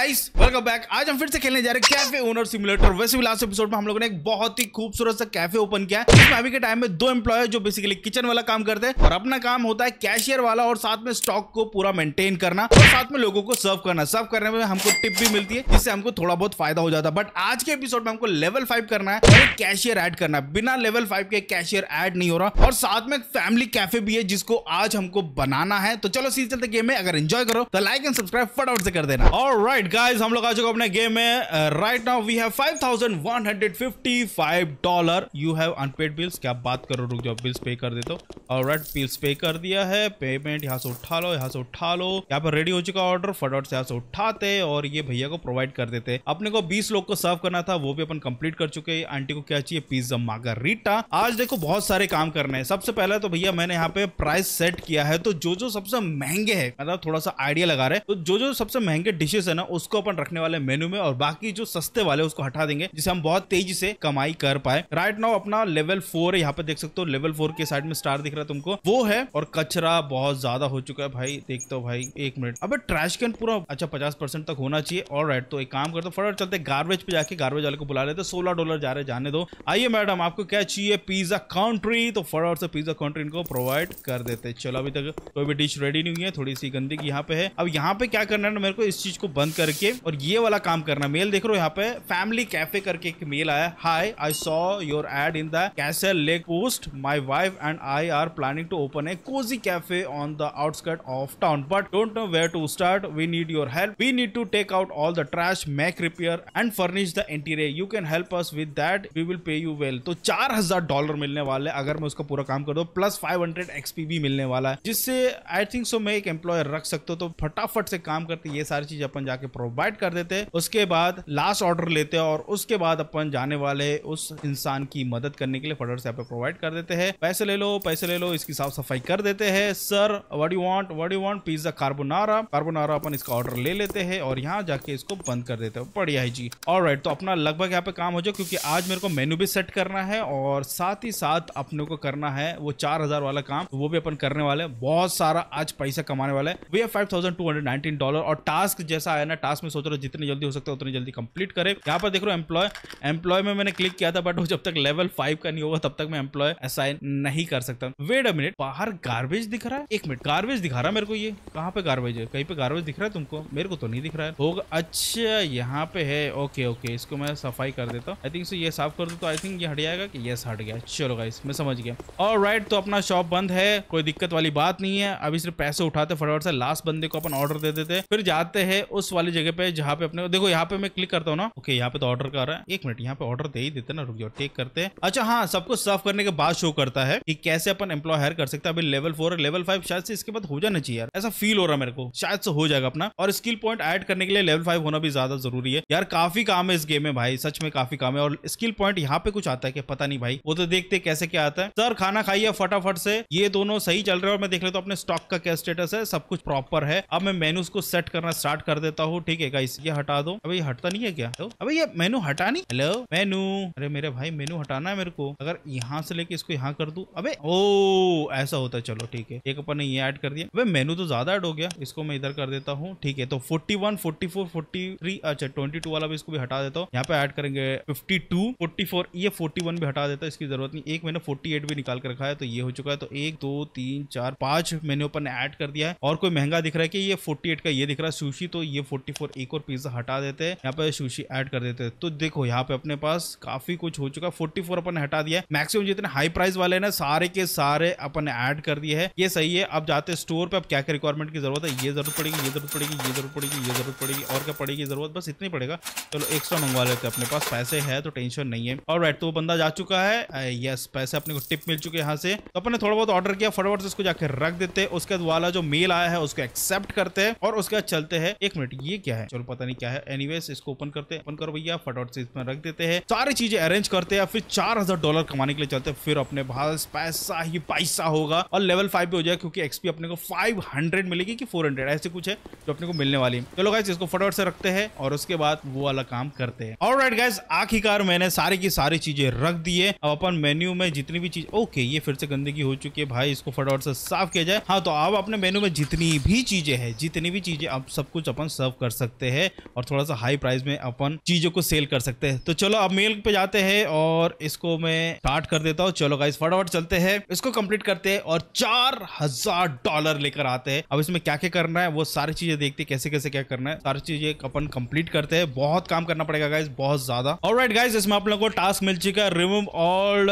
guys welcome back आज हम फिर से खेलने जा रहे हैं कैफे ओनर सिमुलेटर वैसे भी लास्ट एपिसोड में हम लोगों ने एक बहुत ही खूबसूरत सा कैफे ओपन किया है इसमें अभी के टाइम में दो एम्प्लॉय जो बेसिकली किचन वाला काम करते हैं और अपना काम होता है कैशियर वाला और साथ में स्टॉक को पूरा मेंटेन करना और साथ में लोगों को सर्व करना सर्व करने में हमको टिप भी मिलती है जिससे हमको थोड़ा बहुत फायदा हो जाता है बट आज के एपिसोड में हमको लेवल फाइव करना है और कैशियर एड करना है बिना लेवल फाइव के कैशियर एड नहीं हो रहा और साथ में फैमिली कैफे भी है जिसको आज हमको बनाना है तो चलो सीधे चलते गेम में अगर एंजॉय करो तो लाइक एंड सब्सक्राइब फटाफट से कर देना और राइट गाइस हम लोग आ चुके अपने गेम में right now we have 5155 dollar you have unpaid bills क्या बात करो रुक जाओ बिल्स पे कर दे तो और राइट बिल्स पे कर दिया है पेमेंट यहाँ से उठा लो यहाँ से उठा लो यहाँ पर रेडी हो चुका ऑर्डर फटाफट से यहाँ से उठाते और ये भैया को प्रोवाइड कर देते अपने को बीस लोग को सर्व करना था वो भी अपन कम्प्लीट कर चुके हैं आंटी को क्या चाहिए पिज्जा मार्गरीटा आज देखो बहुत सारे काम करने हैं सबसे पहले तो भैया मैंने यहाँ पे प्राइस सेट किया है तो जो जो सबसे महंगे है मतलब थोड़ा सा आइडिया लगा रहे तो जो जो सबसे महंगे डिशेस है ना उसको अपन रखने वाले मेन्यू में और बाकी जो सस्ते वाले उसको हटा देंगे जिसे हम बहुत तेजी से कमाई कर पाए राइट नाउ अपना लेवल फोर यहाँ पे देख सकते हो लेवल फोर के साइड में स्टार दिख रहा है तुमको वो है और कचरा बहुत ज्यादा हो चुका है भाई देखते हो भाई एक मिनट अब ट्रैश कैन पूरा अच्छा पचास परसेंट तक होना चाहिए और राइट तो एक काम करते तो फटाफट चलते गार्बेज पे जाके गार्बेज वाले को बुला लेते सोलह डॉलर जा रहे जाने दो आइए मैडम आपको क्या चाहिए पिज्जा कंट्री तो फटाफट से पिज्जा कंट्री इनको प्रोवाइड कर देते चलो अभी तक कोई भी डिश रेडी नहीं हुई है थोड़ी सी गंदगी यहाँ पे है अब यहाँ पे क्या करना है मेरे को इस चीज को बंद कर करके और ये वाला काम करना मेल देख रहे हो यहाँ पे फैमिली कैफे करके एक मेल आया hi I saw your ad in the Castle Lake Post my wife and I are planning to open a cosy cafe on the outskirt of town but don't know where to start we need your help we need to take out all the trash make repair and furnish the interior you can help us with that we will pay you well तो चार हजार dollar मिलने वाले अगर मैं उसका पूरा काम कर दो प्लस फाइव हंड्रेड एक्सपी भी मिलने वाला है जिससे आई थिंक सो मैं एक एम्प्लॉयर रख सकता हूँ तो फटाफट से काम करते ये सारी चीज अपन जाके प्रोवाइड कर देते उसके बाद लास्ट ऑर्डर लेते और उसके बाद अपन जाने वाले उस इंसान की मदद करने के लिए फटर से यहाँ पे प्रोवाइड कर देते हैं पैसे ले लो पैसे ले लो इसकी साफ सफाई कर देते हैं sir what you want what you want pizza carbonara carbonara अपन इसका ऑर्डर ले लेते हैं और यहाँ जाके इसको बंद कर देते हैं बढ़िया है जी और तो अपना लगभग यहाँ पे काम हो जाए क्योंकि आज मेरे को मेन्यू भी सेट करना है और साथ ही साथ अपने को करना है वो चार वाला काम वो भी अपन करने वाले बहुत सारा आज पैसा कमाने वाला है we five thousand two hundred nineteen dollar और टास्क जैसा आया ना टास्क में सोच रहा तो हूँ जितनी जल्दी हो सकता है उतनी जल्दी कंप्लीट करें यहाँ पर देख रहा हूँ एम्प्लॉय एम्प्लॉय में मैंने क्लिक किया था बट वो जब तक लेवल फाइव का नहीं होगा तब तक मैं एम्प्लॉय असाइन नहीं कर सकता वेट अ मिनट बाहर गार्बेज दिख रहा है एक मिनट गार्बेज दिखा रहा है मेरे को ये कहाँ पे गार्बेज है कहीं पे गार्बेज दिख रहा है तुमको मेरे को तो नहीं दिख रहा है होगा अच्छा यहाँ पे है ओके ओके इसको मैं सफाई कर देता हूँ आई थिंक ये साफ कर देता आई थिंक ये हट जाएगा कि यस हट गया चलो गाइस मैं समझ गया और राइट तो अपना शॉप बंद है कोई दिक्कत वाली बात नहीं है अभी सिर्फ पैसे उठाते फटाफट से लास्ट बंदे को अपन ऑर्डर दे देते फिर जाते हैं उस वाली जगह पे जहाँ पे अपने देखो यहाँ पे मैं क्लिक करता हूँ ना ओके यहाँ पे तो ऑर्डर कर रहा है एक मिनट यहाँ पे ऑर्डर दे ही देते ना रुक जाओ टेक करते हैं अच्छा हाँ सबको सर्व करने के बाद शो करता है कि कैसे अपन एम्प्लॉय हायर कर सकते हैं अभी लेवल फोर लेवल फाइव शायद से इसके बाद हो जाना चाहिए यार ऐसा फील हो रहा है मेरे को शायद से हो जाएगा अपना और स्किल पॉइंट एड करने के लिए लेवल फाइव होना भी ज्यादा जरूरी है यार काफी काम है इस गेम में भाई सच में काफी काम है और स्किल पॉइंट यहाँ पे कुछ आता है कि पता नहीं भाई वो तो देखते कैसे क्या आता है सर खाना खाइए फटाफट से ये दोनों सही चल रहे हैं और मैं देख लेता हूँ अपने स्टॉक का क्या स्टेटस है सब कुछ प्रॉपर है अब मैं मेनूज को सेट करना स्टार्ट कर देता हूँ ठीक है गाइस ये हटा दो अभी हटता नहीं है क्या तो अभी ये मेनू हटा नहीं हेलो मेनू अरे मेरे भाई मेनू हटाना है मेरे को अगर यहाँ से लेके इसको यहाँ कर दू अबे ओ ऐसा होता है चलो ठीक है एक अपन ने ये ऐड कर दिया अबे मेनू तो ज्यादा ऐड हो गया इसको मैं इधर कर देता हूँ ठीक है तो फोर्टी वन फोर्टी अच्छा ट्वेंटी वाला भी इसको भी हटा देता हूँ यहाँ पे एड करेंगे फिफ्टी टू ये फोर्टी भी हटा देता है इसकी जरूरत नहीं एक मैंने फोर्टी भी निकाल कर रखा है तो ये हो चुका है तो एक दो तीन चार पांच मैंने अपन ऐड कर दिया है और कोई महंगा दिख रहा है कि ये फोर्टी का ये दिख रहा है सुशी तो ये फोर्टी फोर एक और पिज्जा हटा देते हैं यहाँ पे सुशी ऐड कर देते हैं तो देखो यहाँ पे अपने पास काफी कुछ हो चुका फोर्टी फोर अपन हटा दिया मैक्सिमम जितने हाई प्राइस वाले ना सारे के सारे अपन ऐड कर दिए है ये सही है अब जाते स्टोर पे अब क्या क्या रिक्वायरमेंट की जरूरत है ये जरूरत पड़ेगी ये जरूरत पड़ेगी ये जरूरत पड़ेगी ये जरूरत पड़ेगी और क्या पड़ेगी जरूरत बस इतनी पड़ेगा चलो एक्स्ट्रा मंगवा लेते हैं अपने पास पैसे है तो टेंशन नहीं है और राइट तो वो बंदा जा चुका है यस पैसे अपने को टिप मिल चुके हैं यहाँ से तो अपने थोड़ा बहुत ऑर्डर किया फटाफट से उसको जाकर रख देते हैं उसके बाद वाला जो मेल आया है उसको एक्सेप्ट करते हैं और उसके बाद चलते हैं एक मिनट ये क्या है चलो पता नहीं क्या है एनीवेज इसको ओपन करते हैं ओपन करो भैया फटाफट से इसमें रख देते हैं सारी चीजें अरेंज करते हैं फिर चार डॉलर कमाने के लिए चलते हैं फिर अपने पास पैसा ही पैसा होगा और लेवल फाइव भी हो जाएगा क्योंकि एक्सपी अपने को फाइव हंड्रेड मिलेगी की फोर हंड्रेड ऐसे कुछ है जो अपने को मिलने वाली है चलो गाइस इसको फटाफट से रखते हैं और उसके बाद वो वाला काम करते हैं और राइट गाइस आखिरकार मैंने सारी की सारी चीजें रख दी है अब अपन मेन्यू में जितनी भी चीज ओके ये फिर से गंदगी हो चुकी है भाई इसको फटाफट से साफ किया जाए हाँ तो अब अपने मेन्यू में जितनी भी चीजें हैं जितनी भी चीजें अब सब कुछ अपन सर्व कर कर सकते हैं और थोड़ा सा हाई प्राइस में अपन चीज़ों को सेल कर सकते हैं तो चलो अब मेल पे जाते हैं और इसको मैं स्टार्ट कर देता हूँ चलो गाइस फटाफट चलते हैं इसको कंप्लीट करते हैं और चार हजार डॉलर लेकर आते हैं अब इसमें क्या क्या करना है वो सारी चीजें देखते कैसे कैसे क्या करना है सारी चीजें अपन कंप्लीट करते हैं बहुत काम करना पड़ेगा गाइस बहुत ज्यादा और राइट गाइज इसमें आप लोग को टास्क मिल चुका है remove all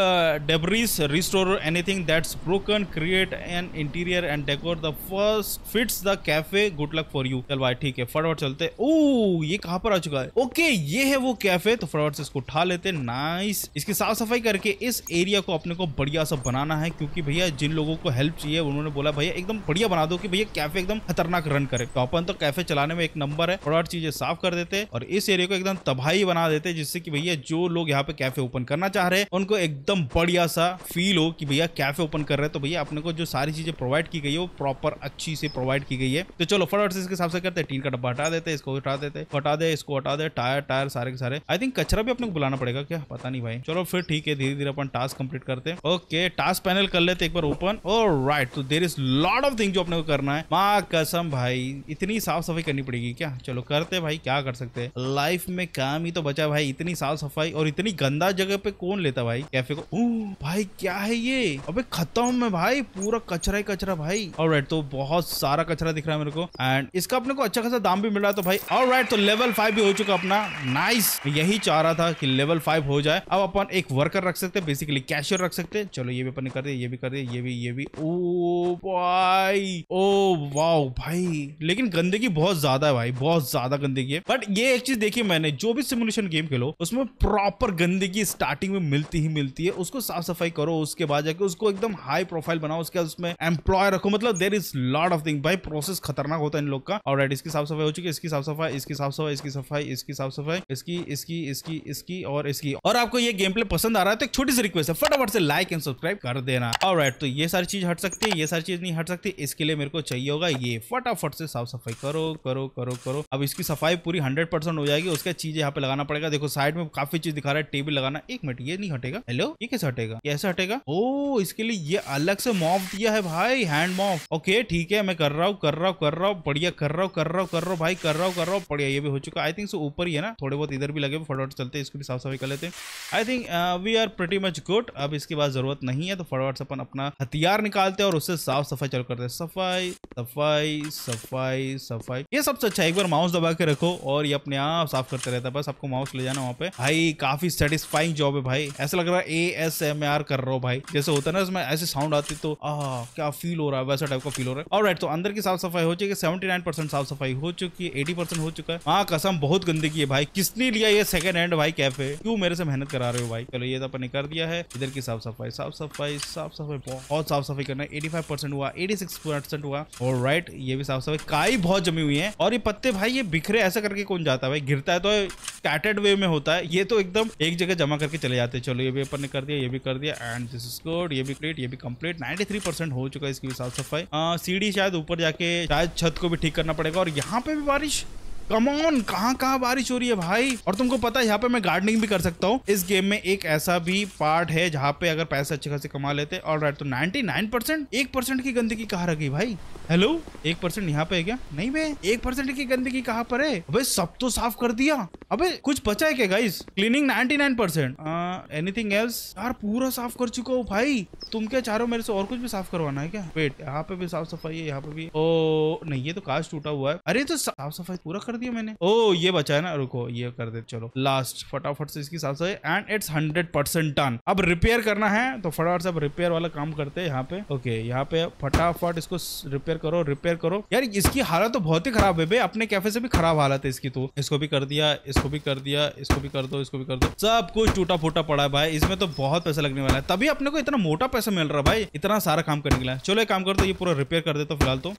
debris restore anything that's broken create an interior and decor the first fits the cafe good luck for you चल भाई ठीक है फटाफट चलते ओ ये कहाँ पर आ चुका है ओके ये है वो कैफे तो फटाफट से इसको उठा लेते नाइस इसकी साफ सफाई करके इस एरिया को अपने को बढ़िया सा बनाना है क्योंकि भैया जिन लोगों को हेल्प चाहिए उन्होंने बोला भैया एकदम बढ़िया बना दो कि भैया कैफे एकदम खतरनाक रन करे तो अपन तो कैफे चलाने में एक नंबर है फटाफट चीजें साफ कर देते और इस एरिया को एकदम तबाही बना देते जिससे की भैया जो लोग यहाँ पे कैफे ओपन करना चाह रहे हैं उनको एकदम बढ़िया सा फील हो कि भैया कैफे ओपन कर रहे हैं तो भैया अपने को जो सारी चीजें प्रोवाइड की गई है वो प्रॉपर अच्छी से प्रोवाइड की गई है तो चलो फटाफट से इसके हिसाब से करते हैं टीन का डब्बा हटा देते देते इसको उठा देते हटा दे इसको हटा दे टायर टायर सारे के सारे आई थिंक कचरा भी अपने को बुलाना पड़ेगा क्या पता नहीं भाई चलो फिर ठीक है धीरे धीरे अपन टास्क कंप्लीट करते हैं ओके टास्क पैनल कर लेते एक बार ओपन और राइट तो there is lot of thing जो अपने को करना है माँ कसम भाई इतनी साफ सफाई करनी पड़ेगी क्या चलो करते भाई क्या कर सकते हैं लाइफ में काम ही तो बचा भाई इतनी साफ सफाई और इतनी गंदा जगह पे कौन लेता भाई कैफे को भाई क्या है ये अबे खत्म में भाई पूरा कचरा ही कचरा भाई और तो बहुत सारा कचरा दिख रहा है मेरे को एंड इसका अपने को अच्छा खासा दाम भी मिल मिला तो भाई और right, तो लेवल फाइव भी हो चुका अपना नाइस यही चाह रहा था कि लेवल फाइव हो जाए अब अपन एक वर्कर रख सकते बेसिकली कैशियर रख सकते चलो ये भी अपन कर दे ये भी कर दे ये भी ये भी ओ भाई ओ वाओ भाई लेकिन गंदगी बहुत ज्यादा है भाई बहुत ज्यादा गंदगी है बट ये एक चीज देखी मैंने जो भी सिमुलेशन गेम खेलो उसमें प्रॉपर गंदगी स्टार्टिंग में मिलती ही मिलती है उसको साफ सफाई करो उसके बाद जाके उसको एकदम हाई प्रोफाइल बनाओ उसके बाद उसमें एम्प्लॉय रखो मतलब there is lot of thing भाई प्रोसेस खतरनाक होता है इन लोग का और इसकी साफ सफाई हो चुकी है इसकी साफ सफाई इसकी साफ सफाई इसकी सफाई इसकी साफ सफाई इसकी इसकी इसकी इसकी और इसकी और आपको ये गेम प्ले पसंद आ रहा है तो एक छोटी सी रिक्वेस्ट है फटाफट से लाइक एंड सब्सक्राइब कर देना और राइट तो ये सारी चीज हट सकती है ये सारी चीज नहीं हट सकती इसके लिए मेरे को चाहिए होगा ये फटाफट से साफ सफाई करो करो करो करो अब इसकी सफाई पूरी हंड्रेड हो जाएगी उसका चीज यहाँ पे लगाना पड़ेगा देखो साइड में काफी चीज दिखा रहा है टेबल लगाना एक मिनट ये नहीं हटेगा हेलो ये कैसे हटेगा कैसे हटेगा ओ oh, इसके लिए ये अलग से मॉफ दिया है भाई हैंड मॉफ ओके ठीक है मैं कर रहा हूँ कर रहा हूँ कर रहा हूँ बढ़िया कर रहा हूँ कर रहा हूँ कर रहा हूँ भाई कर रहा हूँ कर रहा हूँ पड़ ये भी हो चुका आई थिंक सो ऊपर ही है ना थोड़े बहुत इधर भी लगे फटाफट चलते हैं इसको भी साफ सफाई कर लेते हैं I think we are pretty much good अब इसके बाद जरूरत नहीं है तो फटाफट से अपन अपना हथियार निकालते हैं और उससे साफ सफाई चल करते हैं सफाई सफाई सफाई सफाई ये सबसे अच्छा एक बार माउस दबा के रखो और ये अपने आप साफ करते रहता है बस आपको माउस ले जाना वहाँ पे भाई काफी सेटिस्फाइंग जॉब है भाई ऐसा लग रहा है ए एस एम आर कर रहा हो भाई जैसे होता है ना इसमें ऐसे साउंड आती तो आ क्या फील हो रहा है वैसा टाइप का फील हो रहा है और राइट तो अंदर की साफ सफाई हो चुकी है सेवेंटी नाइन परसेंट साफ सफाई हो चुकी है ये एटी परसेंट हो चुका है हाँ कसम बहुत गंदगी है भाई किसने लिया ये सेकंड हैंड भाई कैफे क्यों मेरे से मेहनत करा रहे हो भाई चलो ये तो अपने कर दिया है इधर की साफ सफाई साफ सफाई साफ सफाई बहुत साफ सफाई करना एटी फाइव परसेंट हुआ एटी सिक्स परसेंट हुआ और राइट ये भी साफ सफाई काई बहुत जमी हुई है और ये पत्ते भाई ये बिखरे ऐसा करके कौन जाता है भाई गिरता है तो कैटेड वे में होता है ये तो एकदम एक जगह जमा करके चले जाते हैं चलो ये भी अपन ने कर दिया ये भी कर दिया एंड दिस इज गुड ये भी क्रिएट ये भी कम्प्लीट नाइनटी थ्री परसेंट हो चुका है इसकी भी साफ सफाई सीढ़ी शायद ऊपर जाके शायद छत को भी ठीक करना पड़ेगा और यहाँ पे भी maiores कमोन कहाँ कहाँ बारिश हो रही है भाई और तुमको पता है यहाँ पे मैं गार्डनिंग भी कर सकता हूँ इस गेम में एक ऐसा भी पार्ट है जहाँ पे अगर पैसे अच्छे खासे कमा लेते और राइट तो नाइनटी नाइन परसेंट एक परसेंट की गंदगी कहाँ रखी भाई हेलो एक परसेंट यहाँ पे है क्या नहीं भाई एक परसेंट की गंदगी कहाँ पर है अबे सब तो साफ कर दिया अबे कुछ बचा है क्या guys cleaning ninety nine percent anything else यार पूरा साफ कर चुका हूँ भाई तुम क्या चाह रहे हो मेरे से और कुछ भी साफ करवाना है क्या वेट यहाँ पे भी साफ सफाई है यहाँ पे भी ओ नहीं ये तो कांच टूटा हुआ है अरे तो साफ सफाई पूरा कर दिया मैंने ओ ये बचा है ना रुको ये कर दे चलो लास्ट फटाफट से इसकी साफ सफाई and it's hundred percent done अब रिपेयर करना है तो फटाफट से अब रिपेयर वाला काम करते हैं यहाँ पे ओके यहाँ पे फटाफट इसको रिपेयर करो रिपेयर करो यार इसकी हालत तो बहुत ही खराब है भाई अपने कैफे से भी खराब हालत है इसकी तो इसको भी कर दिया इसको भी कर दिया इसको भी कर दो इसको भी कर दो सब कुछ टूटा फूटा पड़ा है भाई इसमें तो बहुत पैसा लगने वाला है तभी अपने को इतना मोटा पैसा मिल रहा है भाई इतना सारा काम करने के लिए चलो एक काम कर दो ये पूरा रिपेयर कर देता फिलहाल तो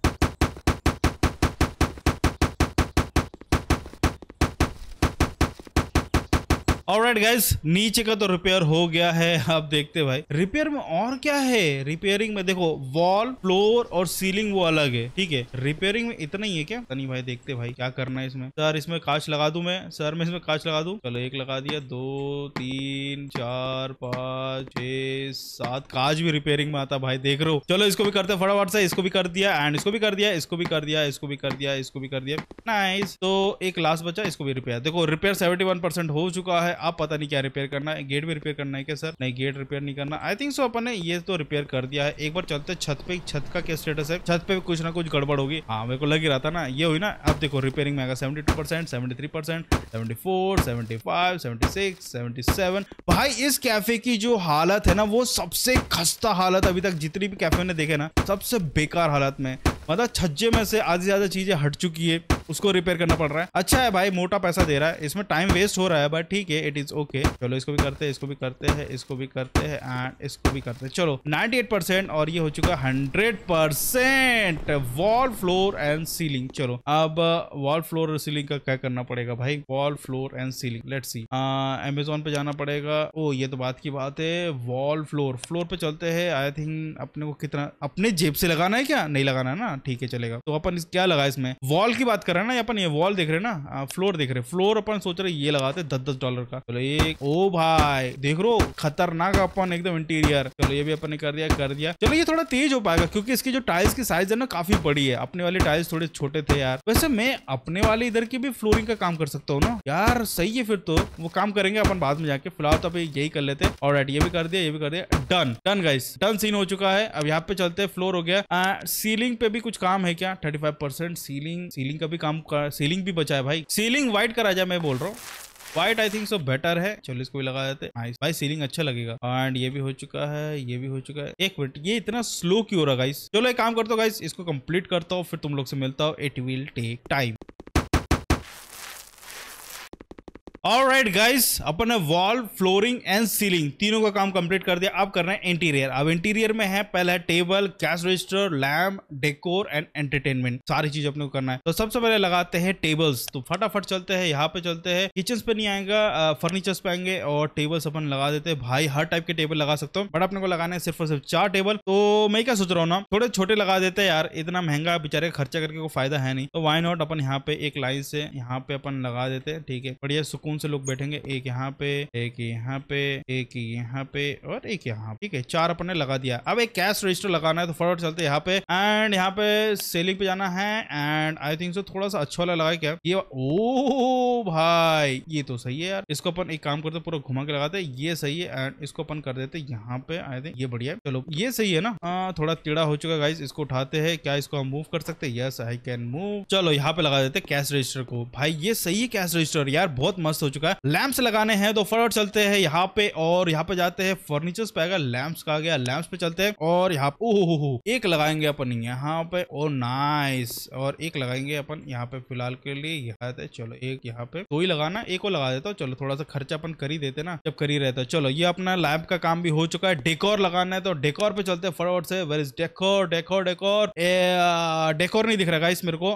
और राइट गाइज नीचे का तो रिपेयर हो गया है आप देखते भाई रिपेयर में और क्या है रिपेयरिंग में देखो वॉल फ्लोर और सीलिंग वो अलग है ठीक है रिपेयरिंग में इतना ही है क्या तनी भाई देखते भाई क्या करना है इसमें सर इसमें कांच लगा दू मैं सर मैं इसमें कांच लगा दू चलो एक लगा दिया दो तीन चार पाँच छ सात कांच भी रिपेयरिंग में आता भाई देख रहे हो चलो इसको भी करते फटाफट से इसको भी कर दिया एंड इसको भी कर दिया इसको भी कर दिया इसको भी कर दिया इसको भी कर दिया नाइस तो एक लास्ट बचा इसको भी रिपेयर देखो रिपेयर सेवेंटी हो चुका है आप पता नहीं क्या रिपेयर करना है गेट भी रिपेयर करना है क्या सर नहीं गेट रिपेयर नहीं करना आई थिंक सो अपन ने ये तो रिपेयर कर दिया है एक बार चलते छत पे छत का क्या स्टेटस है छत पे कुछ ना कुछ गड़बड़ होगी हाँ मेरे को लग ही रहा था ना ये हुई ना अब देखो रिपेयरिंग आगे seventy two percent seventy three percent seventy four seventy five seventy six seventy seven भाई इस कैफे की जो हालत है ना वो सबसे खस्ता हालत अभी तक जितनी भी कैफे ने देखे ना सबसे बेकार हालत में मतलब छज्जे में से आधी ज्यादा चीजें हट चुकी है उसको रिपेयर करना पड़ रहा है अच्छा है भाई मोटा पैसा दे रहा है इसमें टाइम वेस्ट हो रहा है बट ठीक है इट इज ओके चलो इसको भी करते हैं इसको भी करते हैं इसको भी करते हैं एंड इसको भी करते हैं चलो 98 और ये हो चुका hundred percent wall floor and ceiling चलो अब वॉल uh, फ्लोर और सीलिंग का क्या करना पड़ेगा भाई wall floor and ceiling let see Amazon पे जाना पड़ेगा ओ ये तो बात की बात है वॉल फ्लोर फ्लोर पे चलते है आई थिंक अपने को कितना अपने जेब से लगाना है क्या नहीं लगाना है ना हाँ, ठीक है चलेगा तो अपन क्या लगा इसमें वॉल की बात कर रहे हैं ना अपन ये वॉल देख रहे ना फ्लोर देख रहे फ्लोर अपन सोच रहे ये लगाते दस दस डॉलर का चलो एक ओ भाई देख रो खतरनाक अपन एकदम इंटीरियर चलो ये भी अपन ने कर दिया कर दिया चलो ये थोड़ा तेज हो पाएगा क्योंकि इसकी जो टाइल्स की साइज है ना काफी बड़ी है अपने वाले टाइल्स थोड़े छोटे थे यार वैसे मैं अपने वाले इधर की भी फ्लोरिंग का काम कर सकता हूँ ना यार सही है फिर तो वो काम करेंगे अपन बाद में जाके फिलहाल तो अभी यही कर लेते और राइट ये भी कर दिया ये भी कर दिया done done guys done scene हो चुका है अब यहाँ पे चलते फ्लोर हो गया सीलिंग पे भी कुछ कुछ काम है क्या thirty five percent ceiling ceiling का भी काम कर, सीलिंग भी बचा है भाई सीलिंग व्हाइट करा जाए मैं बोल रहा हूँ white I think so better है चलो इसको भी लगा देते हैं भाई सीलिंग अच्छा लगेगा एंड ये भी हो चुका है ये भी हो चुका है एक मिनट ये इतना स्लो क्यों हो रहा गाइस चलो एक काम करता हूँ गाइस इसको कंप्लीट करता हूँ फिर तुम लोग से मिलता हूँ it will take time all right guys अपन वॉल फ्लोरिंग एंड सीलिंग तीनों का काम कंप्लीट कर दिया अब करना है इंटीरियर अब इंटीरियर में है पहले है table cash register lamp decor and entertainment सारी चीज अपने को करना है तो सबसे पहले लगाते हैं टेबल्स तो फटाफट चलते हैं यहाँ पे चलते हैं किचन पे नहीं आएगा फर्नीचर्स पे आएंगे और टेबल्स अपन लगा देते हैं भाई हर टाइप के टेबल लगा सकते हो बट अपने को लगाने सिर्फ और सिर्फ चार टेबल तो मैं क्या सोच रहा हूँ ना थोड़े छोटे लगा देते हैं यार इतना महंगा बेचारे खर्चा करके कोई फायदा है नहीं तो वाई नॉट अपन यहाँ पे एक लाइन से यहाँ पे अपन लगा देते हैं ठीक है बढ़िया सुकून कौन से लोग बैठेंगे एक यहाँ पे एक यहाँ पे एक यहाँ पे और एक यहाँ ठीक है चार अपन ने लगा दिया अब एक कैश रजिस्टर लगाना है तो फटाफट चलते यहाँ पे एंड यहाँ पे सेलिंग पे जाना है एंड आई थिंक सो थोड़ा सा अच्छा वाला लगा क्या ये ओ भाई ये तो सही है यार इसको अपन एक काम करते पूरा घुमा के लगाते ये सही है एंड इसको अपन कर देते यहाँ पे आई थिंक ये बढ़िया चलो ये सही है ना आ, हाँ, थोड़ा टेड़ा हो चुका गाइज इसको उठाते हैं क्या इसको हम मूव कर सकते हैं यस आई कैन मूव चलो यहाँ पे लगा देते कैश रजिस्टर को भाई ये सही है कैश रजिस्टर यार बहुत मस्त मस्त हो चुका है लैम्प्स लगाने हैं तो फटाफट चलते हैं यहाँ पे और यहाँ पे जाते हैं फर्नीचर्स पे आएगा लैम्प्स का गया लैम्प्स पे चलते हैं और यहाँ पे एक लगाएंगे अपन यहाँ पे ओ नाइस और एक लगाएंगे अपन यहाँ पे फिलहाल के लिए यहाँ पे चलो एक यहाँ पे दो ही लगाना एक और लगा देता हूँ चलो थोड़ा सा खर्चा अपन कर ही देते ना जब कर ही रहता चलो ये अपना लैब का काम भी हो चुका है डेकोर लगाना है तो डेकोर पे चलते हैं फटाफट से where is decor decor decor decor नहीं दिख रहा है इस मेरे को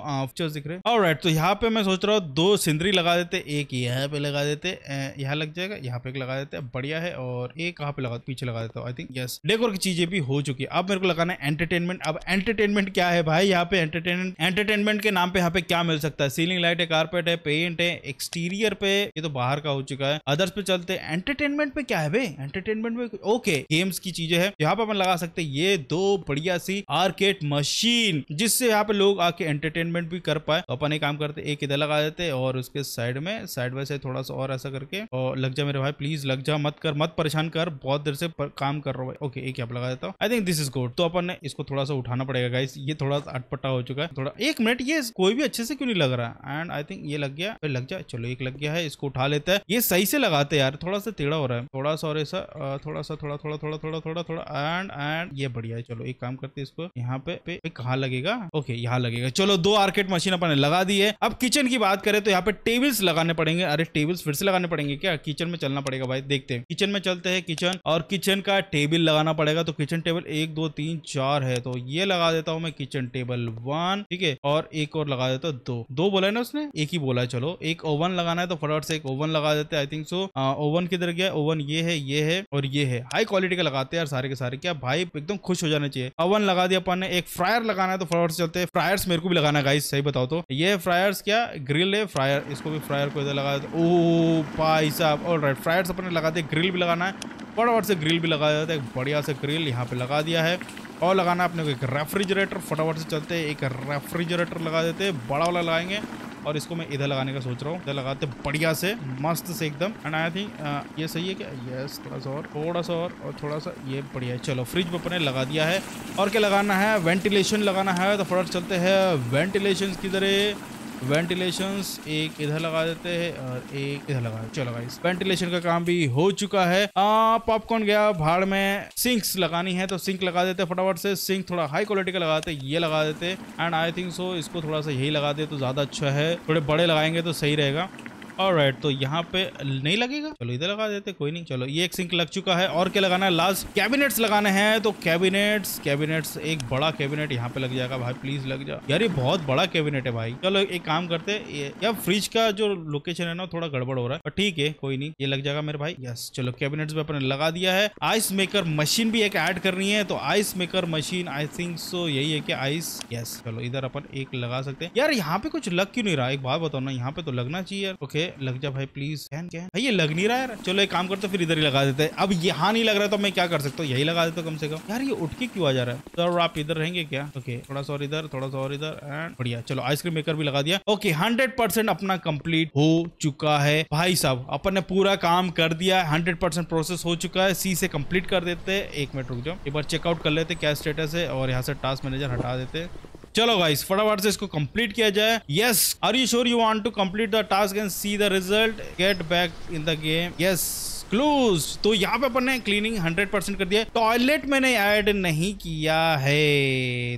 दिख रहे हैं और तो यहाँ पे मैं सोच रहा हूँ दो सिंदरी लगा देते एक यहाँ पे लगा देते हैं यहाँ लग जाएगा यहाँ पे एक लगा देते हैं बढ़िया है और एक कहाँ पे लगा पीछे लगा देता हूँ आई थिंक यस डेकोर की चीजें भी हो चुकी है अब मेरे को लगाना है एंटरटेनमेंट अब एंटरटेनमेंट क्या है भाई यहाँ पे एंटरटेनमेंट एंटरटेनमेंट के नाम पे यहाँ पे क्या मिल सकता है सीलिंग लाइट है कारपेट है पेंट है एक्सटीरियर पे ये तो बाहर का हो चुका है अदर्स पे चलते हैं एंटरटेनमेंट पे क्या है भाई एंटरटेनमेंट में ओके गेम्स की चीजें है यहाँ पे अपन लगा सकते ये दो बढ़िया सी आर्केट मशीन जिससे यहाँ पे लोग आके एंटरटेनमेंट भी कर पाए तो अपन एक काम करते एक इधर लगा देते और उसके साइड में साइड बाई साइड थोड़ा सा और ऐसा करके और लग जा मेरे भाई प्लीज लग जा मत कर मत परेशान कर बहुत देर से पर, काम कर रहा हूँ ओके एक ऐप लगा देता हूँ I think this is good तो अपन ने इसको थोड़ा सा उठाना पड़ेगा गाइस ये थोड़ा सा अटपटा हो चुका है थोड़ा एक मिनट ये कोई भी अच्छे से क्यों नहीं लग रहा एंड आई थिंक ये लग गया लग जा चलो एक लग गया है इसको उठा लेता है ये सही से लगाते यार थोड़ा सा टेढ़ा हो रहा है थोड़ा सा और ऐसा थोड़ा सा थोड़ा थोड़ा थोड़ा थोड़ा थोड़ा थोड़ा एंड एंड ये बढ़िया है चलो एक काम करते इसको यहाँ पे, कहा लगेगा ओके यहाँ लगेगा चलो दो आर्केट मशीन अपन लगा दी है अब किचन की बात करें तो यहाँ पे टेबल्स लगाने पड़ेंगे अरे टेबल्स फिर से लगाने पड़ेंगे क्या किचन में चलना पड़ेगा भाई देखते हैं किचन में चलते हैं किचन और किचन का टेबल लगाना पड़ेगा तो किचन टेबल एक दो तीन चार है तो ये लगा देता हूँ मैं किचन टेबल वन ठीक है और एक और लगा देता हूँ दो दो बोला है ना उसने एक ही बोला है चलो एक ओवन लगाना है तो फटाफट से एक ओवन लगा देते आई थिंक सो ओवन किधर गया ओवन ये है ये है और ये है हाई क्वालिटी का लगाते हैं सारे के सारे क्या भाई एकदम खुश हो जाना चाहिए ओवन लगा दिया अपन ने एक फ्रायर लगाना है तो फटाफट से चलते फ्रायर्स मेरे को भी लगाना है गाइस सही बताओ तो ये फ्रायर्स क्या ग्रिल है फ्रायर इसको भी फ्रायर को इधर लगा देते ओ भाई साहब और राइट फ्राइड्स अपने लगा ग्रिल भी लगाना है फटाफट से ग्रिल भी लगा जाता है बढ़िया से ग्रिल यहाँ पे लगा दिया है और लगाना है अपने को एक रेफ्रिजरेटर फटाफट से चलते हैं एक रेफ्रिजरेटर लगा देते हैं बड़ा वाला लगाएंगे और इसको मैं इधर लगाने का सोच रहा हूँ इधर लगाते बढ़िया से मस्त से एकदम एंड आई थिंक ये सही है क्या यस थोड़ा सा और थोड़ा सा और और थोड़ा सा ये बढ़िया है चलो फ्रिज में अपने लगा दिया है और क्या लगाना है वेंटिलेशन लगाना है तो फटाफट चलते हैं वेंटिलेशन किधर है वेंटिलेशंस एक इधर लगा देते हैं और एक इधर लगा चलो गाइस वेंटिलेशन का काम भी हो चुका है पॉपकॉर्न हाँ, गया भाड़ में सिंक्स लगानी है तो सिंक लगा देते फटाफट से सिंक थोड़ा हाई क्वालिटी का लगाते ये लगा देते एंड आई थिंक सो इसको थोड़ा सा यही लगा दे तो ज्यादा अच्छा है थोड़े बड़े लगाएंगे तो सही रहेगा ऑलराइट तो यहाँ पे नहीं लगेगा चलो इधर लगा देते कोई नहीं चलो ये एक सिंक लग चुका है और क्या लगाना है लास्ट कैबिनेट्स लगाने हैं तो कैबिनेट्स कैबिनेट्स एक बड़ा कैबिनेट यहाँ पे लग जाएगा भाई प्लीज लग जा यार ये बहुत बड़ा कैबिनेट है भाई चलो एक काम करते यार फ्रिज का जो लोकेशन है ना थोड़ा गड़बड़ हो रहा है ठीक है कोई नहीं ये लग जाएगा मेरे भाई यस चलो कैबिनेट भी अपने लगा दिया है आइस मेकर मशीन भी एक एड करनी है तो ice maker machine I think so यही है की आइस यस चलो इधर अपन एक लगा सकते हैं यार यहाँ पे कुछ लग क्यों नहीं रहा एक बात बताओ ना यहाँ पे तो लगना चाहिए ओके ये लग जा भाई प्लीज कैन कैन भाई ये लग नहीं रहा है चलो एक काम करते फिर इधर ही लगा देते अब यहाँ नहीं लग रहा तो मैं क्या कर सकता हूँ यही लगा देता कम से कम यार ये उठ के क्यों आ जा रहा है सर तो आप इधर रहेंगे क्या ओके थोड़ा सा और इधर थोड़ा सा और इधर एंड बढ़िया चलो आइसक्रीम मेकर भी लगा दिया ओके हंड्रेड अपना कम्प्लीट हो चुका है भाई साहब अपन ने पूरा काम कर दिया है हंड्रेड प्रोसेस हो चुका है सी से कम्प्लीट कर देते एक मिनट रुक जाओ एक बार चेकआउट कर लेते क्या स्टेटस है और यहाँ से टास्क मैनेजर हटा देते चलो गाइस फटाफट से इसको कंप्लीट किया जाए yes are you sure you want to complete the task and see the result get back in the game yes close तो यहाँ पे अपन ने क्लीनिंग हंड्रेड परसेंट कर दिया टॉयलेट मैंने ऐड नहीं किया है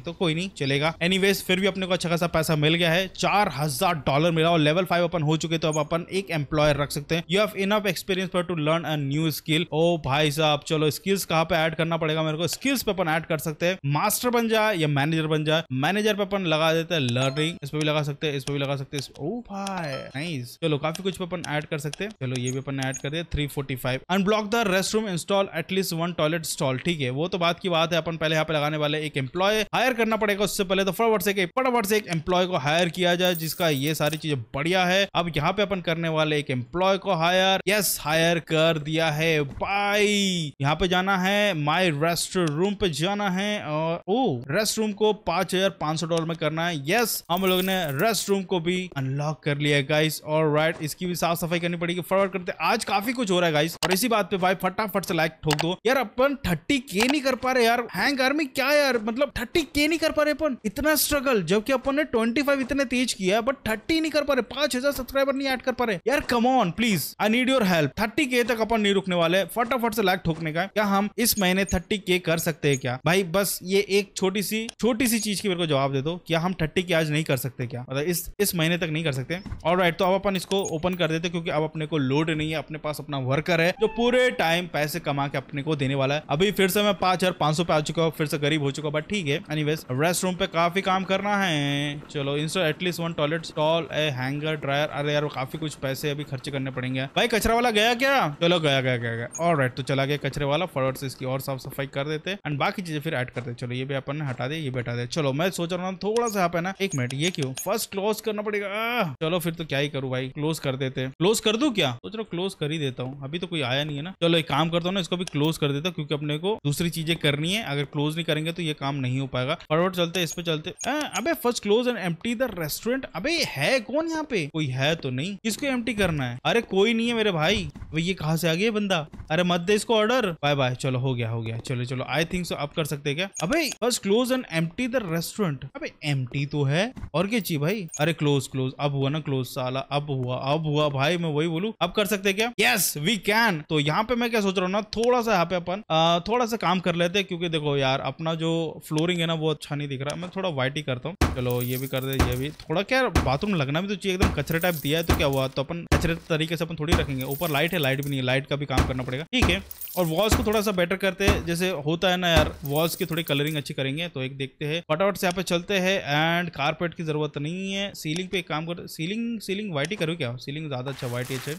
तो कोई नहीं चलेगा एनीवेज फिर भी अपने को अच्छा खासा पैसा मिल गया है चार हजार डॉलर मिला और लेवल फाइव अपन हो चुके तो अब अपन एक एम्प्लॉयर रख सकते हैं you have enough experience for to learn a new skill ओ भाई साहब चलो स्किल्स कहाँ पे ऐड करना पड़ेगा मेरे को स्किल्स पे अपन ऐड कर सकते हैं मास्टर बन जाए या मैनेजर बन जाए मैनेजर पे अपन लगा देते हैं लर्निंग इस पर भी लगा सकते हैं इस पर भी लगा सकते हैं ओ भाई नाइस चलो काफी कुछ पे अपन ऐड कर सकते हैं चलो ये भी अपन ऐड कर दे three five unblock the rest room install at least one toilet stall ठीक है वो तो बात की बात है अपन पहले यहाँ पे लगाने वाले एक एम्प्लॉय हायर करना पड़ेगा उससे पहले तो फटाफट से फटाफट से एक एम्प्लॉय को हायर किया जाए जिसका ये सारी चीजें बढ़िया है अब यहाँ पे अपन करने वाले एक एम्प्लॉय को हायर यस हायर कर दिया है बाई यहाँ पे जाना है माई रेस्ट रूम पे जाना है और ओ रेस्ट रूम को पांच हजार पांच सौ डॉलर में करना है यस हम लोग ने रेस्ट रूम को भी अनलॉक कर लिया है गाइस और राइट इसकी भी साफ सफाई करनी पड़ेगी फॉरवर्ड करते आज काफी कुछ हो रहा है गाइस और इसी बात पे भाई फटाफट से लाइक ठोक दो यार अपन थर्टी के नहीं कर पा रहे यार हैंग आर्मी क्या यार मतलब थर्टी के नहीं कर पा रहे अपन इतना स्ट्रगल जबकि अपन ने ट्वेंटी फाइव इतने तेज किया बट थर्टी नहीं कर पा रहे पांच हजार सब्सक्राइबर नहीं एड कर पा रहे यार come on please I need your help thirty K तक अपन नहीं रुकने वाले फटाफट से लाइक ठोकने का क्या हम इस महीने थर्टी के कर सकते हैं क्या भाई बस ये एक छोटी सी छोटी सी चीज की मेरे को जवाब दे दो क्या हम थर्टी के आज नहीं कर सकते क्या मतलब इस इस महीने तक नहीं कर सकते और राइट तो अब अपन इसको ओपन कर देते क्योंकि अब अपने को लोड नहीं है अपने पास अपना वर्कर वर्कर है जो पूरे टाइम पैसे कमा के अपने को देने वाला है अभी फिर से मैं पांच हजार पांच सौ पे आ चुका हूँ फिर से गरीब हो चुका बट ठीक है एनीवेज रेस्ट रूम पे काफी काम करना है चलो install at least one toilet stall a hanger dryer अरे यार काफी कुछ पैसे अभी खर्चे करने पड़ेंगे भाई कचरा वाला गया क्या चलो गया गया गया गया और राइट तो चला गया कचरे वाला फॉरवर्ड से इसकी और साफ सफाई कर देते एंड बाकी चीजें फिर एड करते चलो ये भी अपन ने हटा दे ये बैठा दे चलो मैं सोच रहा हूँ थोड़ा सा यहाँ पे ना एक मिनट ये क्यों फर्स्ट क्लोज करना पड़ेगा चलो फिर तो क्या ही करूँ भाई क्लोज कर देते क्लोज कर दू क्या सोच रहा क्लोज कर ही देता हूँ अभी तो तो कोई आया नहीं है ना चलो एक काम करता हूँ ना इसको भी क्लोज कर देता क्योंकि अपने को दूसरी चीजें करनी है अगर क्लोज नहीं करेंगे तो ये काम नहीं हो पाएगा फॉरवर्ड चलते इस पे चलते आ, अबे first close and empty the restaurant अबे है कौन यहाँ पे कोई है तो नहीं किसको एम्प्टी करना है अरे कोई नहीं है मेरे भाई ये कहा से आ गया बंदा अरे मत दे इसको ऑर्डर बाय बाय चलो हो गया हो गया चलो चलो आई थिंक अब कर सकते क्या अबे first close and empty the restaurant अबे एम्प्टी तो है और क्या चीज भाई अरे क्लोज क्लोज अब हुआ ना क्लोज साला अब हुआ अब हुआ भाई मैं वही बोलू अब कर सकते क्या यस वी कैन कैन तो यहाँ पे मैं क्या सोच रहा हूँ ना थोड़ा सा यहाँ पे अपन थोड़ा सा काम कर लेते हैं क्योंकि देखो यार अपना जो फ्लोरिंग है ना वो अच्छा नहीं दिख रहा मैं थोड़ा व्हाइट ही करता हूँ चलो ये भी कर दे ये भी थोड़ा क्या बाथरूम लगना भी तो चाहिए एकदम कचरे टाइप दिया है तो क्या हुआ तो अपन कचरे तरीके से अपन थोड़ी रखेंगे ऊपर लाइट है लाइट भी नहीं है लाइट का भी काम करना पड़ेगा ठीक है और वॉल्स को थोड़ा सा बेटर करते हैं जैसे होता है ना यार वॉल्स की थोड़ी कलरिंग अच्छी करेंगे तो एक देखते हैं फटाफट से यहाँ पे चलते हैं एंड कारपेट की जरूरत नहीं है सीलिंग पे एक काम कर सीलिंग सीलिंग व्हाइट ही करूँ क्या सीलिंग ज़्यादा अच्छा व्हाइट ही अच्छा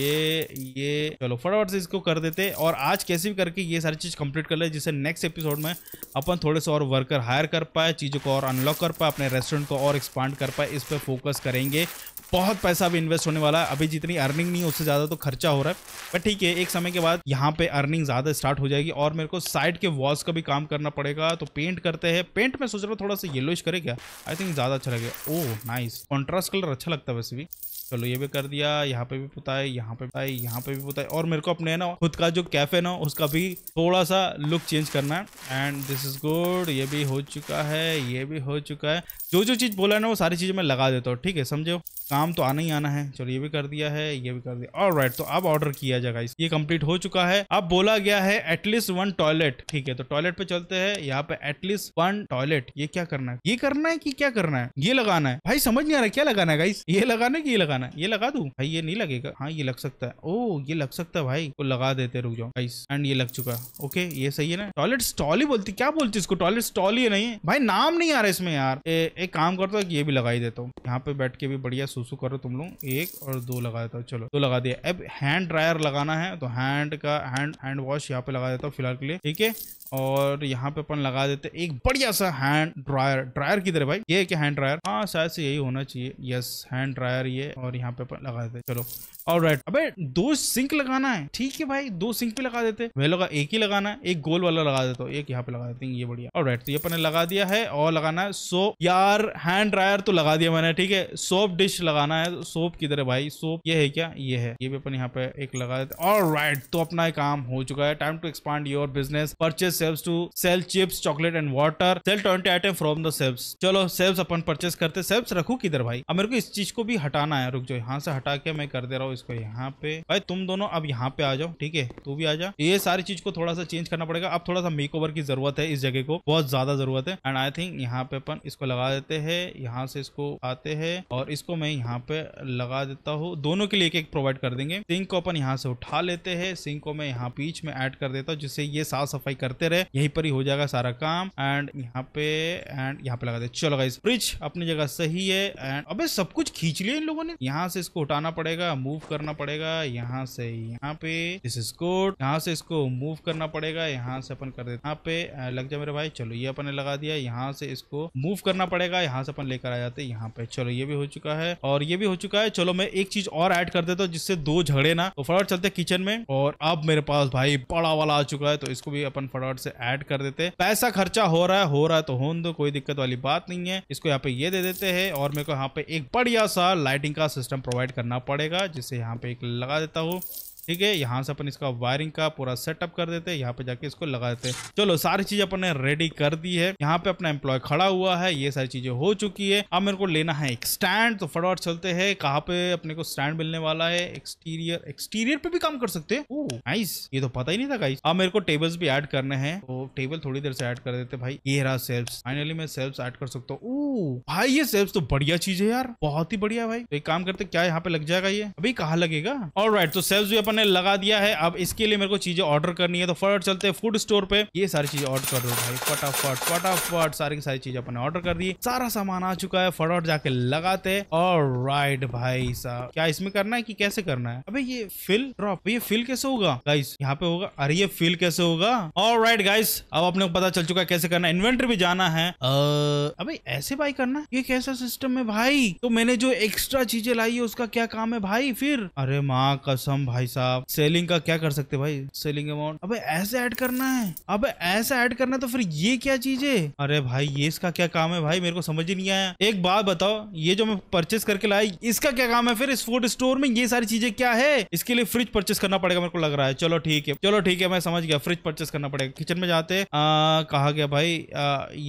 ये ये चलो फटाफट से इसको कर देते और आज कैसे भी करके ये सारी चीज़ कंप्लीट कर ले जिससे नेक्स्ट एपिसोड में अपन थोड़े से और वर्कर हायर कर पाए चीज़ों को और अनलॉक कर पाए अपने रेस्टोरेंट को और एक्सपांड कर पाए इस पर फोकस करेंगे बहुत पैसा भी इन्वेस्ट होने वाला है अभी जितनी अर्निंग नहीं उससे ज़्यादा तो खर्चा हो रहा है बट ठीक है एक समय के बाद यहाँ पे अर्निंग ज़्यादा स्टार्ट हो जाएगी और मेरे को साइड के वॉल्स का भी काम करना पड़ेगा तो पेंट करते हैं पेंट में सोच रहा हूँ थोड़ा सा येलोइश करे क्या आई थिंक ज़्यादा अच्छा लगेगा ओ नाइस कॉन्ट्रास्ट कलर अच्छा लगता है वैसे भी चलो ये भी कर दिया यहाँ पे भी पुता है यहाँ पे पुता यहाँ पे भी पुता है और मेरे को अपने ना खुद का जो कैफे ना उसका भी थोड़ा सा लुक चेंज करना है एंड दिस इज गुड ये भी हो चुका है ये भी हो चुका है जो जो चीज़ बोला है ना वो सारी चीज़ें मैं लगा देता हूँ ठीक है समझो काम तो आना ही आना है चलो ये भी कर दिया है ये भी कर दिया और राइट तो अब ऑर्डर किया जाएगा ये कम्प्लीट हो चुका है अब बोला गया है एटलीस्ट वन टॉयलेट ठीक है तो टॉयलेट पे चलते है यहाँ पे एटलीस्ट वन टॉयलेट ये क्या करना है ये करना है कि क्या करना है ये लगाना है भाई समझ नहीं आ रहा क्या लगाना है गाइस ये लगाना है कि ये लगाना लगाना है ये लगा दू भाई ये नहीं लगेगा हाँ ये लग सकता है ओ ये लग सकता है भाई तो लगा देते रुक जाओ गाइस एंड ये लग चुका ओके ये सही है ना टॉयलेट स्टॉल ही बोलती क्या बोलती इसको टॉयलेट स्टॉल ही नहीं है भाई नाम नहीं आ रहा इसमें यार ए, एक काम करता हूँ ये भी लगा ही देता हूँ यहाँ पे बैठ के भी बढ़िया सुसु करो तुम लोग एक और दो लगा देता हूँ चलो दो लगा दिया अब हैंड ड्रायर लगाना है तो हैंड का हैंड हैंड वॉश यहाँ पे लगा देता हूँ फिलहाल के लिए ठीक है और यहाँ पे अपन लगा देते एक बढ़िया सा हैंड ड्रायर ड्रायर किधर है भाई ये क्या हैंड ड्रायर हाँ शायद से यही होना चाहिए यस हैंड ड्रायर ये और और यहाँ पे लगा देते चलो और राइट अबे दो सिंक लगाना है ठीक है भाई दो सिंक भी लगा देते मैं लगा एक ही लगाना है एक गोल वाला लगा देता हूँ एक यहाँ पे लगा देते हैं ये बढ़िया और राइट तो ये अपने लगा दिया है और लगाना है सो यार हैंड ड्रायर तो लगा दिया मैंने ठीक है सोप डिश लगाना है सोप किधर है भाई सोप ये है क्या ये है ये भी अपन यहाँ पे एक लगा देते और राइट तो अपना काम हो चुका है time to expand your business purchase sales to sell chips chocolate and water sell twenty item from the sales चलो सेल्स अपन परचेस करते सेल्स रखू किधर भाई अब मेरे को इस चीज को भी हटाना है रुक जाओ यहाँ से हटा के मैं कर दे रहा हूँ इसको यहाँ पे भाई तुम दोनों अब यहाँ पे आ जाओ ठीक है तू भी आ जा ये सारी चीज को थोड़ा सा चेंज करना पड़ेगा अब थोड़ा सा मेक की जरूरत है इस जगह को बहुत ज्यादा जरूरत है एंड आई थिंक यहाँ पे अपन इसको लगा देते है यहाँ से इसको आते हैं और इसको मैं यहाँ पे लगा देता हूँ दोनों के लिए एक एक प्रोवाइड कर देंगे सिंक को अपन यहाँ से उठा लेते हैं सिंक को मैं यहाँ बीच में एड कर देता हूँ जिससे ये साफ सफाई करते रहे यही पर ही हो जाएगा सारा काम एंड यहाँ पे एंड यहाँ पे लगा दे चलो गाइस फ्रिज अपनी जगह सही है एंड अबे सब कुछ खींच लिया इन लोगों ने यहाँ से इसको हटाना पड़ेगा मूव करना पड़ेगा यहाँ से यहाँ पे दिस इज गुड यहाँ से इसको मूव करना पड़ेगा यहाँ से अपन कर देते यहाँ पे लग जाए मेरे भाई चलो ये अपन ने लगा दिया यहाँ से इसको मूव करना पड़ेगा यहाँ से अपन लेकर आ जाते यहाँ पे चलो ये भी हो चुका है और ये भी हो चुका है चलो मैं एक चीज और एड कर देता हूँ जिससे दो झगड़े ना तो फटाफट चलते किचन में और अब मेरे पास भाई बड़ा वाला आ चुका है तो इसको भी अपन फटाफट से एड कर देते पैसा खर्चा हो रहा है हो रहा है तो हो दो कोई दिक्कत वाली बात नहीं है इसको यहाँ पे ये दे देते हैं और मेरे को यहाँ पे एक बढ़िया सा लाइटिंग का सिस्टम प्रोवाइड करना पड़ेगा जिसे यहाँ पे एक लगा देता हूँ ठीक है यहाँ से अपन इसका वायरिंग का पूरा सेटअप कर देते हैं यहाँ पे जाके इसको लगा देते हैं चलो सारी चीज अपन ने रेडी कर दी है यहाँ पे अपना एम्प्लॉय खड़ा हुआ है ये सारी चीजें हो चुकी है अब मेरे को लेना है एक स्टैंड तो फटाफट चलते हैं कहाँ पे अपने को स्टैंड मिलने वाला है एक्सटीरियर एक्सटीरियर पे भी काम कर सकते हैं ये तो पता ही नहीं था अब मेरे को टेबल्स भी एड करने हैं तो टेबल थोड़ी देर से एड कर देते भाई ये रहा सेल्फ फाइनली मैं सेल्फ एड कर सकता हूँ भाई ये सेल्फ तो बढ़िया चीज है यार बहुत ही बढ़िया भाई तो एक काम करते क्या यहाँ पे लग जाएगा ये अभी कहा लगेगा और राइट तो सेल्फ भी अपन ने लगा दिया है अब इसके लिए मेरे को चीजें ऑर्डर करनी है तो फटाफट चलते हैं फूड स्टोर पे ये सारी चीजें ऑर्डर कर दो भाई फटाफट फटाफट सारी की सारी चीजें अपन ने ऑर्डर कर दी सारा सामान आ चुका है फटाफट जाके लगाते हैं और राइट भाई साहब क्या इसमें करना है कि कैसे करना है अबे ये फिल ड्रॉप ये फिल कैसे होगा गाइस यहाँ पे होगा अरे ये फिल कैसे होगा और राइट गाइस अब अपने को पता चल चुका है कैसे करना है इन्वेंट्री भी जाना है आ, अबे ऐसे बाई करना ये कैसा सिस्टम है भाई तो मैंने जो एक्स्ट्रा चीजें लाई है उसका क्या काम है भाई फिर अरे माँ कसम भाई साहब साहब सेलिंग का क्या कर सकते भाई सेलिंग अमाउंट अबे ऐसे ऐड करना है अबे ऐसे ऐड करना है तो फिर ये क्या चीज है अरे भाई ये इसका क्या काम है भाई मेरे को समझ ही नहीं आया एक बात बताओ ये जो मैं परचेस करके लाई इसका क्या काम है फिर इस फूड स्टोर में ये सारी चीजें क्या है इसके लिए फ्रिज परचेस करना पड़ेगा मेरे को लग रहा है चलो ठीक है चलो ठीक है मैं समझ गया फ्रिज परचेस करना पड़ेगा किचन में जाते कहा गया भाई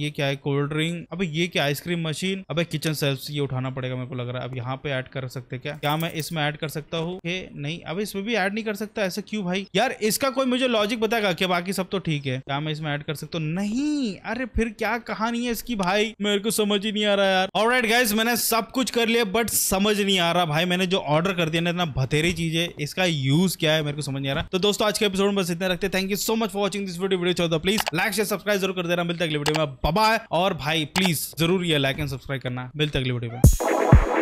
ये क्या है कोल्ड ड्रिंक अब ये क्या आइसक्रीम मशीन अब किचन सेल्फ ये उठाना पड़ेगा मेरे को लग रहा है अब यहाँ पे ऐड कर सकते क्या क्या मैं इसमें ऐड कर सकता हूँ नहीं अब इसमें भी ऐड नहीं कर सकता ऐसा क्यों भाई यार इसका कोई मुझे लॉजिक बताएगा कि बाकी सब तो ठीक है क्या मैं इसमें ऐड कर सकता हूँ नहीं अरे फिर क्या कहानी है इसकी भाई मेरे को समझ ही नहीं आ रहा यार और राइट गाइज मैंने सब कुछ कर लिया बट समझ नहीं आ रहा भाई मैंने जो ऑर्डर कर दिया ना इतना भतेरी चीज है इसका यूज क्या है मेरे को समझ नहीं आ रहा तो दोस्तों आज के एपिसोड में बस इतना रखते thank you so much for watching this video video चौदह प्लीज लाइक से सब्सक्राइब जरूर कर देना मिलता अगली वीडियो में बाबा और भाई प्लीज जरूर ये लाइक एंड सब्सक्राइब करना मिलता अगली वीडियो में